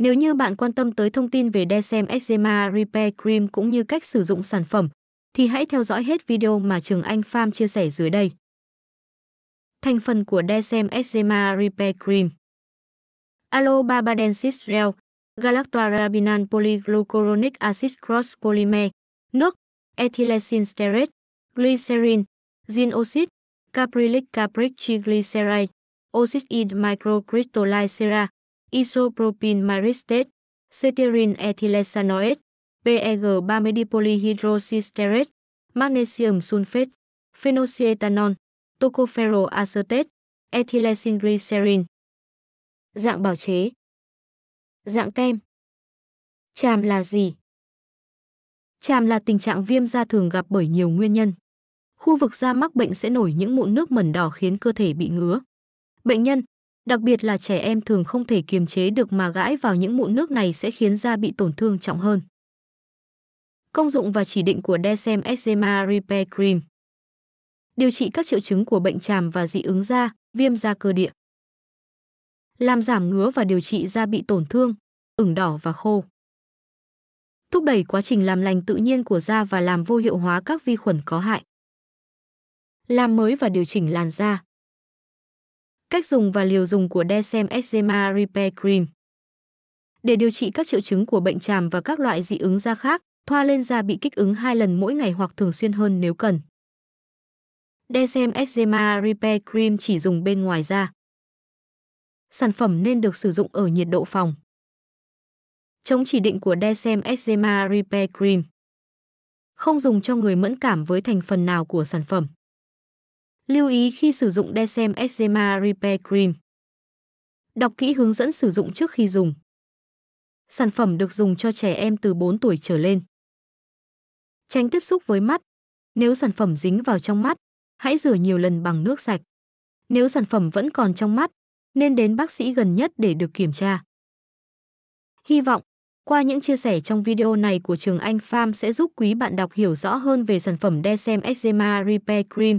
Nếu như bạn quan tâm tới thông tin về Desem Eczema Repair Cream cũng như cách sử dụng sản phẩm, thì hãy theo dõi hết video mà Trường Anh Farm chia sẻ dưới đây. Thành phần của Desem Eczema Repair Cream Alo Barbadensis Gel Galactoarabinan Polyglucuronic Acid Cross Polymer Nước Ethylene Stearate Glycerin Zinoxid Caprylic Capric Triglyceride Oxide Microcrystalline Cera isopropyl myristate, ceterin ethylsanoate, PEG-30 dipolyhydroxysterate, magnesium sulfate, phenocyetanol, tocopherol acetate, ethylsinglycerin. Dạng bào chế Dạng kem Chàm là gì? Chàm là tình trạng viêm da thường gặp bởi nhiều nguyên nhân. Khu vực da mắc bệnh sẽ nổi những mụn nước mẩn đỏ khiến cơ thể bị ngứa. Bệnh nhân, Đặc biệt là trẻ em thường không thể kiềm chế được mà gãi vào những mụn nước này sẽ khiến da bị tổn thương trọng hơn. Công dụng và chỉ định của Desem Eczema Repair Cream Điều trị các triệu chứng của bệnh tràm và dị ứng da, viêm da cơ địa. Làm giảm ngứa và điều trị da bị tổn thương, ửng đỏ và khô. Thúc đẩy quá trình làm lành tự nhiên của da và làm vô hiệu hóa các vi khuẩn có hại. Làm mới và điều chỉnh làn da. Cách dùng và liều dùng của Desem Eczema Repair Cream Để điều trị các triệu chứng của bệnh tràm và các loại dị ứng da khác, thoa lên da bị kích ứng 2 lần mỗi ngày hoặc thường xuyên hơn nếu cần. Desem Eczema Repair Cream chỉ dùng bên ngoài da. Sản phẩm nên được sử dụng ở nhiệt độ phòng. Chống chỉ định của Desem Eczema Repair Cream Không dùng cho người mẫn cảm với thành phần nào của sản phẩm. Lưu ý khi sử dụng Desem Eczema Repair Cream. Đọc kỹ hướng dẫn sử dụng trước khi dùng. Sản phẩm được dùng cho trẻ em từ 4 tuổi trở lên. Tránh tiếp xúc với mắt. Nếu sản phẩm dính vào trong mắt, hãy rửa nhiều lần bằng nước sạch. Nếu sản phẩm vẫn còn trong mắt, nên đến bác sĩ gần nhất để được kiểm tra. Hy vọng, qua những chia sẻ trong video này của Trường Anh Farm sẽ giúp quý bạn đọc hiểu rõ hơn về sản phẩm Desem Eczema Repair Cream